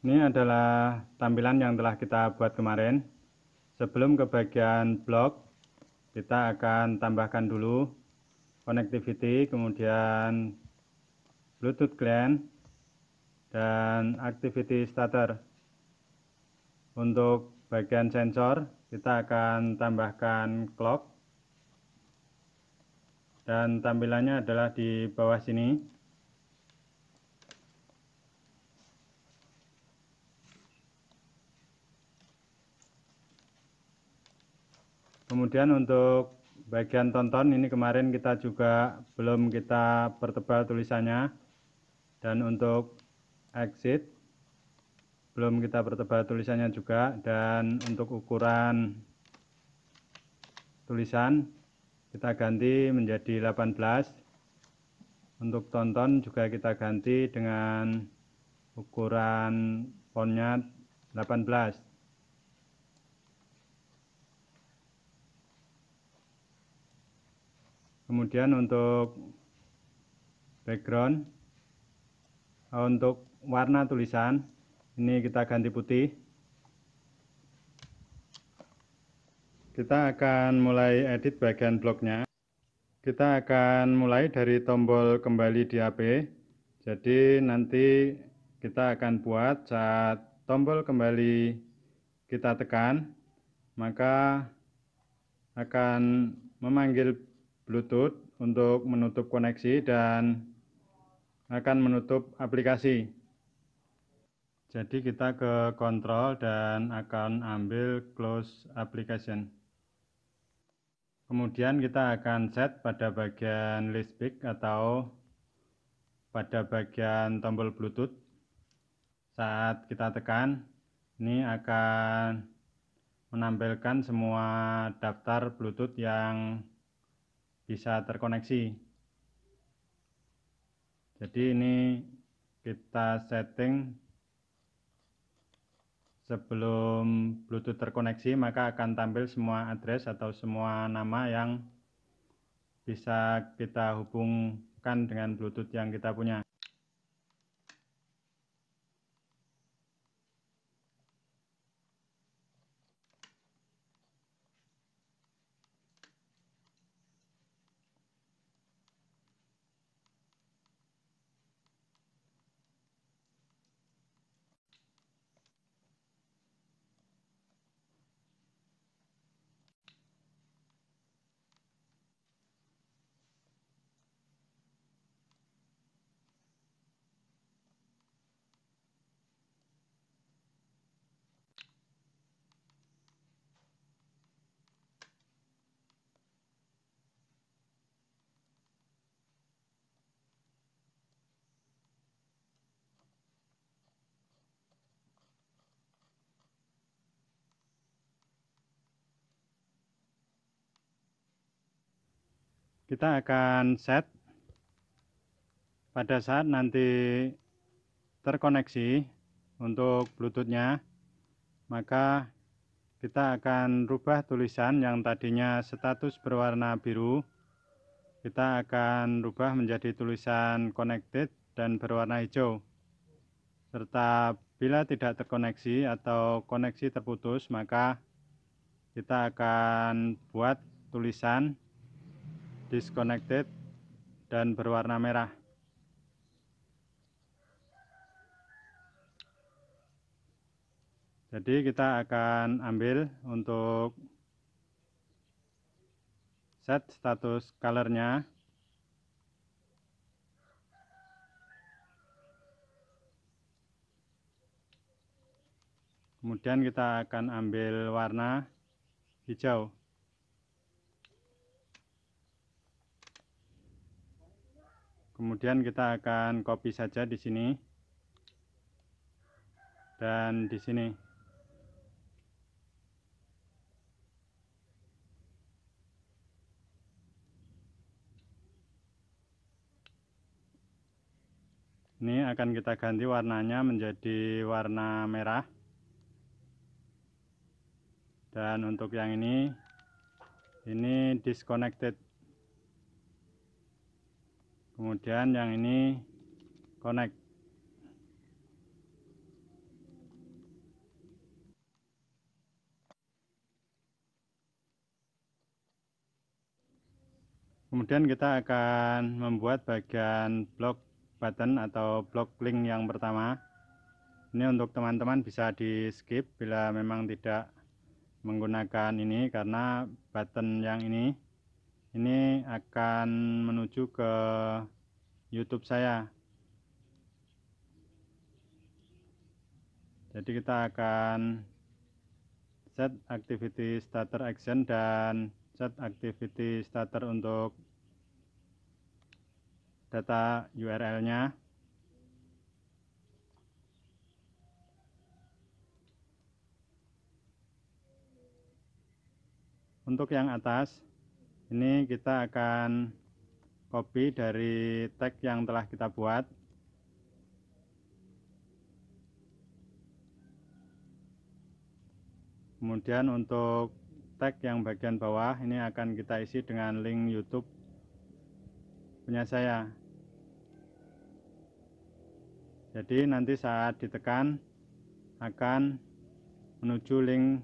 Ini adalah tampilan yang telah kita buat kemarin. Sebelum ke bagian blok, kita akan tambahkan dulu connectivity, kemudian Bluetooth client, dan activity starter. Untuk bagian sensor, kita akan tambahkan clock. Dan tampilannya adalah di bawah sini. Kemudian untuk bagian tonton ini kemarin kita juga belum kita pertebal tulisannya dan untuk exit belum kita pertebal tulisannya juga dan untuk ukuran tulisan kita ganti menjadi 18 untuk tonton juga kita ganti dengan ukuran fontnya 18 kemudian untuk background eh, untuk warna tulisan ini kita ganti putih kita akan mulai edit bagian bloknya kita akan mulai dari tombol kembali di HP jadi nanti kita akan buat saat tombol kembali kita tekan maka akan memanggil Bluetooth untuk menutup koneksi dan akan menutup aplikasi. Jadi kita ke kontrol dan akan ambil close application. Kemudian kita akan set pada bagian list pick atau pada bagian tombol bluetooth. Saat kita tekan, ini akan menampilkan semua daftar bluetooth yang bisa terkoneksi. Jadi ini kita setting sebelum Bluetooth terkoneksi maka akan tampil semua address atau semua nama yang bisa kita hubungkan dengan Bluetooth yang kita punya. kita akan set pada saat nanti terkoneksi untuk bluetoothnya maka kita akan rubah tulisan yang tadinya status berwarna biru kita akan rubah menjadi tulisan connected dan berwarna hijau serta bila tidak terkoneksi atau koneksi terputus maka kita akan buat tulisan disconnected dan berwarna merah jadi kita akan ambil untuk set status colornya kemudian kita akan ambil warna hijau kemudian kita akan copy saja di sini dan di sini ini akan kita ganti warnanya menjadi warna merah dan untuk yang ini ini disconnected kemudian yang ini connect kemudian kita akan membuat bagian blok button atau blok link yang pertama ini untuk teman-teman bisa di skip bila memang tidak menggunakan ini karena button yang ini ini akan menuju ke YouTube saya jadi kita akan set activity starter action dan set activity starter untuk data URL-nya. Untuk yang atas, ini kita akan copy dari tag yang telah kita buat kemudian untuk tag yang bagian bawah ini akan kita isi dengan link YouTube punya saya jadi nanti saat ditekan akan menuju link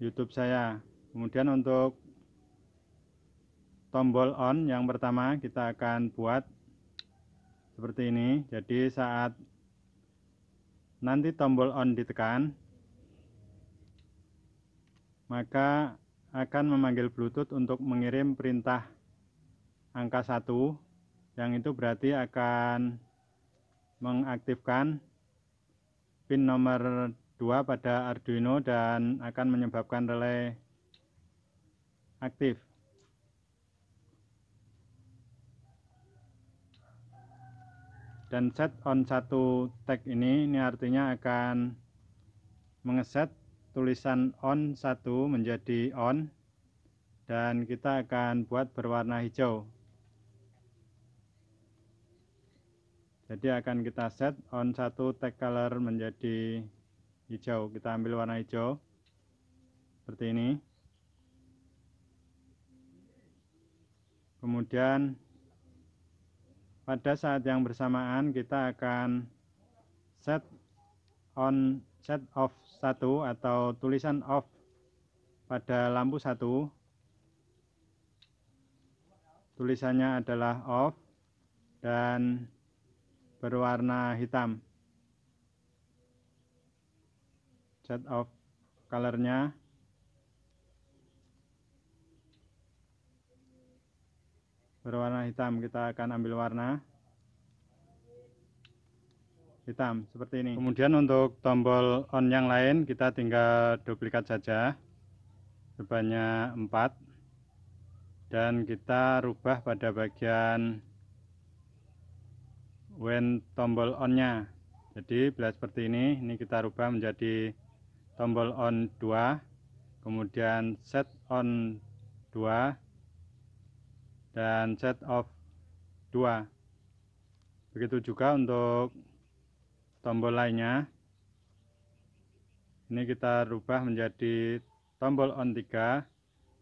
YouTube saya kemudian untuk tombol on yang pertama kita akan buat seperti ini jadi saat nanti tombol on ditekan maka akan memanggil bluetooth untuk mengirim perintah angka 1 yang itu berarti akan mengaktifkan pin nomor 2 pada Arduino dan akan menyebabkan relay aktif dan set on satu tag ini ini artinya akan mengeset tulisan on satu menjadi on dan kita akan buat berwarna hijau jadi akan kita set on satu tag color menjadi hijau kita ambil warna hijau seperti ini kemudian pada saat yang bersamaan kita akan set on set off satu atau tulisan off pada lampu satu tulisannya adalah off dan berwarna hitam set off colornya berwarna hitam kita akan ambil warna hitam seperti ini kemudian untuk tombol on yang lain kita tinggal duplikat saja sebanyak 4 dan kita rubah pada bagian when tombol on nya jadi bila seperti ini ini kita rubah menjadi tombol on 2 kemudian set on 2 dan set of 2 begitu juga untuk tombol lainnya ini kita rubah menjadi tombol on 3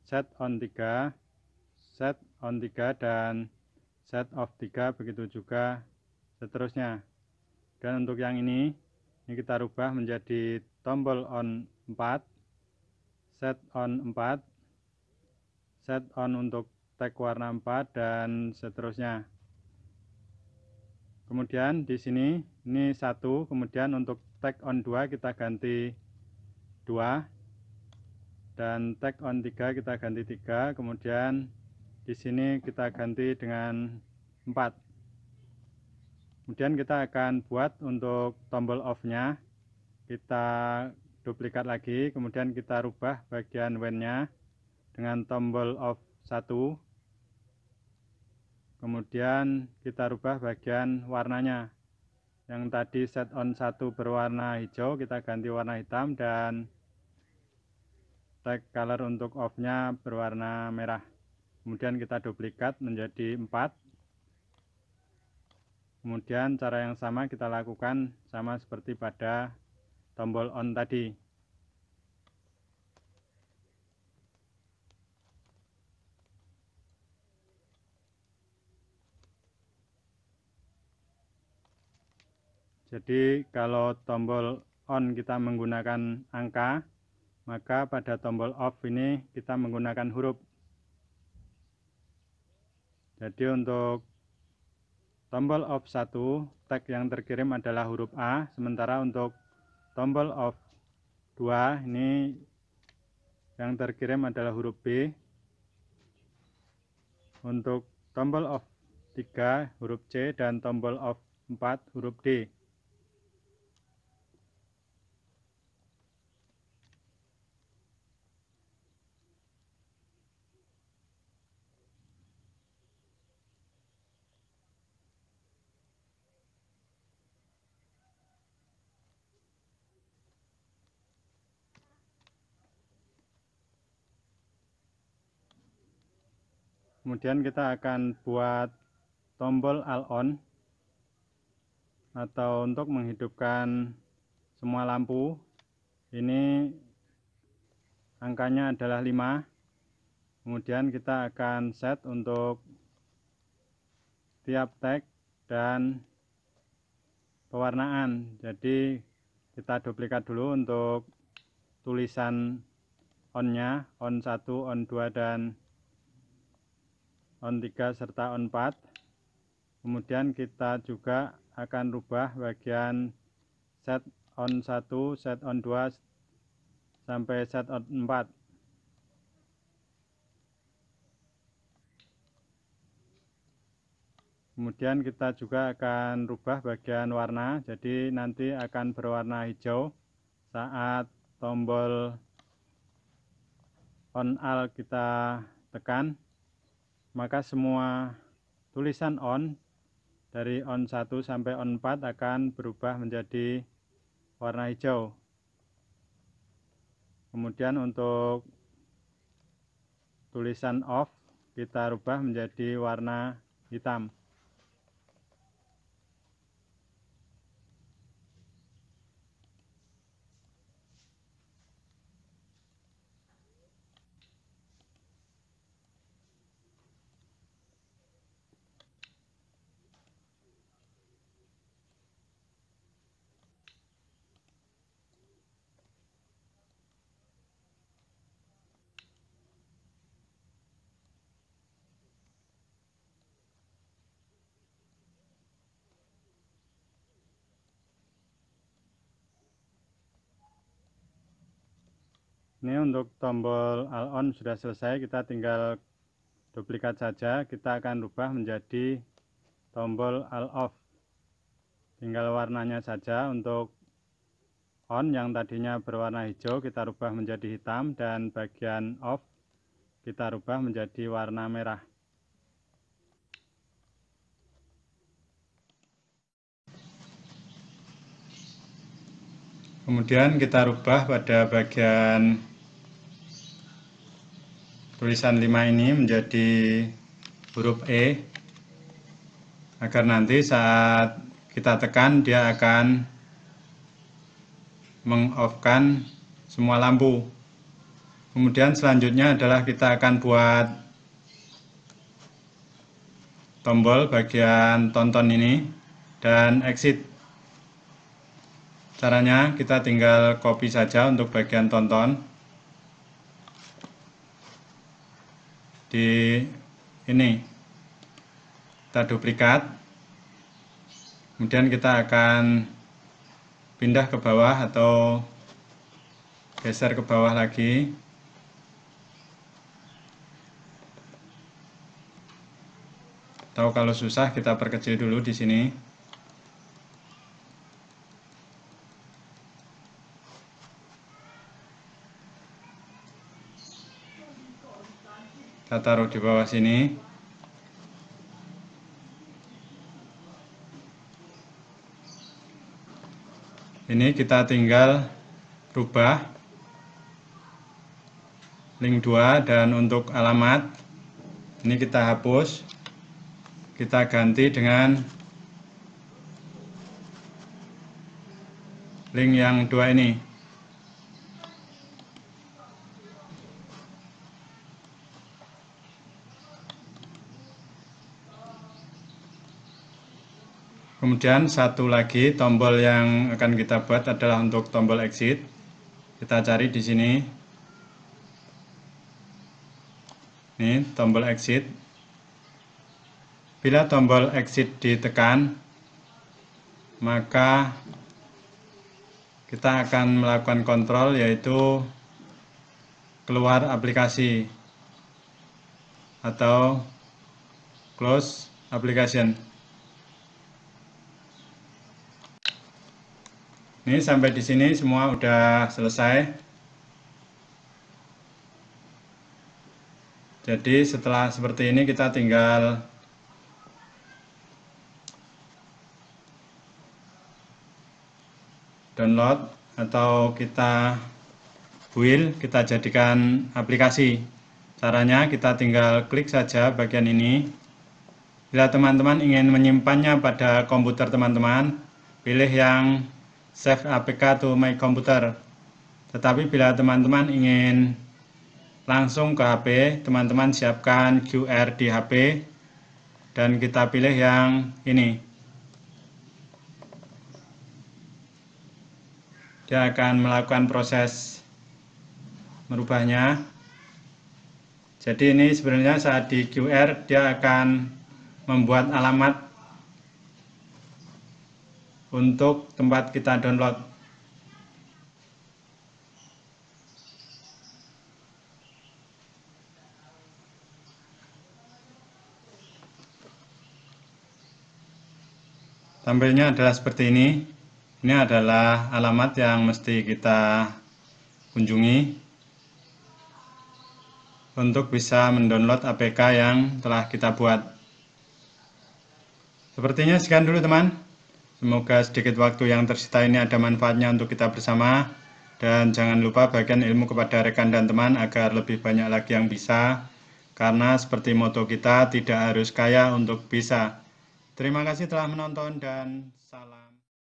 set on 3 set on 3 dan set off 3 begitu juga seterusnya dan untuk yang ini ini kita rubah menjadi tombol on 4 set on 4 set on untuk tag warna 4 dan seterusnya kemudian di sini ini satu kemudian untuk tag on 2 kita ganti 2 dan tag on 3 kita ganti 3 kemudian di sini kita ganti dengan 4 kemudian kita akan buat untuk tombol off nya kita duplikat lagi kemudian kita rubah bagian when nya dengan tombol off 1 kemudian kita rubah bagian warnanya yang tadi set on satu berwarna hijau kita ganti warna hitam dan tag color untuk off nya berwarna merah kemudian kita duplikat menjadi 4 Kemudian cara yang sama kita lakukan sama seperti pada tombol on tadi. Jadi kalau tombol on kita menggunakan angka, maka pada tombol off ini kita menggunakan huruf. Jadi untuk tombol off 1, tag yang terkirim adalah huruf A, sementara untuk tombol off 2 ini yang terkirim adalah huruf B. Untuk tombol off 3 huruf C dan tombol off 4 huruf D. kemudian kita akan buat tombol all on atau untuk menghidupkan semua lampu ini angkanya adalah 5 kemudian kita akan set untuk tiap tag dan pewarnaan jadi kita duplikat dulu untuk tulisan onnya on 1 on 2 dan ON3 serta ON4 kemudian kita juga akan rubah bagian set ON1 set ON2 sampai set ON4 kemudian kita juga akan rubah bagian warna jadi nanti akan berwarna hijau saat tombol on all kita tekan maka semua tulisan on dari on 1 sampai on 4 akan berubah menjadi warna hijau kemudian untuk tulisan off kita rubah menjadi warna hitam ini untuk tombol all on sudah selesai kita tinggal duplikat saja kita akan rubah menjadi tombol all off tinggal warnanya saja untuk on yang tadinya berwarna hijau kita rubah menjadi hitam dan bagian off kita rubah menjadi warna merah kemudian kita rubah pada bagian tulisan 5 ini menjadi huruf E agar nanti saat kita tekan dia akan mengoffkan semua lampu kemudian selanjutnya adalah kita akan buat tombol bagian tonton ini dan exit caranya kita tinggal copy saja untuk bagian tonton di ini kita duplikat kemudian kita akan pindah ke bawah atau geser ke bawah lagi atau kalau susah kita perkecil dulu di sini saya taruh di bawah sini ini kita tinggal rubah link 2 dan untuk alamat ini kita hapus kita ganti dengan link yang dua ini Kemudian satu lagi tombol yang akan kita buat adalah untuk tombol exit. Kita cari di sini. Ini tombol exit. Bila tombol exit ditekan, maka kita akan melakukan kontrol yaitu keluar aplikasi atau close application. Ini sampai di sini semua udah selesai. Jadi setelah seperti ini kita tinggal download atau kita build, kita jadikan aplikasi. Caranya kita tinggal klik saja bagian ini. Bila teman-teman ingin menyimpannya pada komputer teman-teman, pilih yang save APK to my computer. Tetapi bila teman-teman ingin langsung ke HP, teman-teman siapkan QR di HP dan kita pilih yang ini. Dia akan melakukan proses merubahnya. Jadi ini sebenarnya saat di QR dia akan membuat alamat untuk tempat kita download. Tampilnya adalah seperti ini. Ini adalah alamat yang mesti kita kunjungi untuk bisa mendownload APK yang telah kita buat. Sepertinya sekian dulu teman. Semoga sedikit waktu yang tersita ini ada manfaatnya untuk kita bersama. Dan jangan lupa bagian ilmu kepada rekan dan teman agar lebih banyak lagi yang bisa. Karena seperti moto kita, tidak harus kaya untuk bisa. Terima kasih telah menonton dan salam.